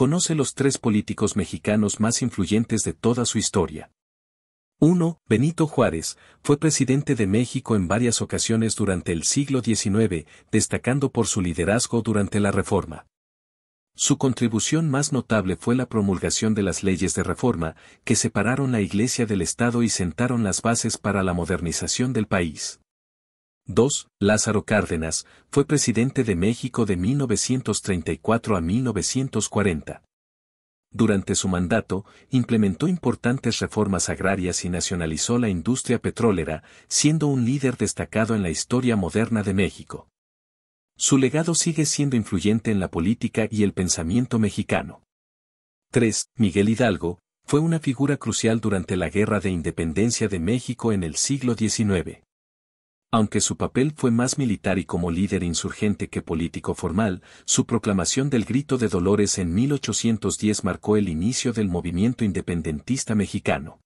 conoce los tres políticos mexicanos más influyentes de toda su historia. Uno, Benito Juárez, fue presidente de México en varias ocasiones durante el siglo XIX, destacando por su liderazgo durante la Reforma. Su contribución más notable fue la promulgación de las leyes de reforma, que separaron la Iglesia del Estado y sentaron las bases para la modernización del país. 2. Lázaro Cárdenas, fue presidente de México de 1934 a 1940. Durante su mandato, implementó importantes reformas agrarias y nacionalizó la industria petrolera, siendo un líder destacado en la historia moderna de México. Su legado sigue siendo influyente en la política y el pensamiento mexicano. 3. Miguel Hidalgo, fue una figura crucial durante la Guerra de Independencia de México en el siglo XIX. Aunque su papel fue más militar y como líder insurgente que político formal, su proclamación del Grito de Dolores en 1810 marcó el inicio del movimiento independentista mexicano.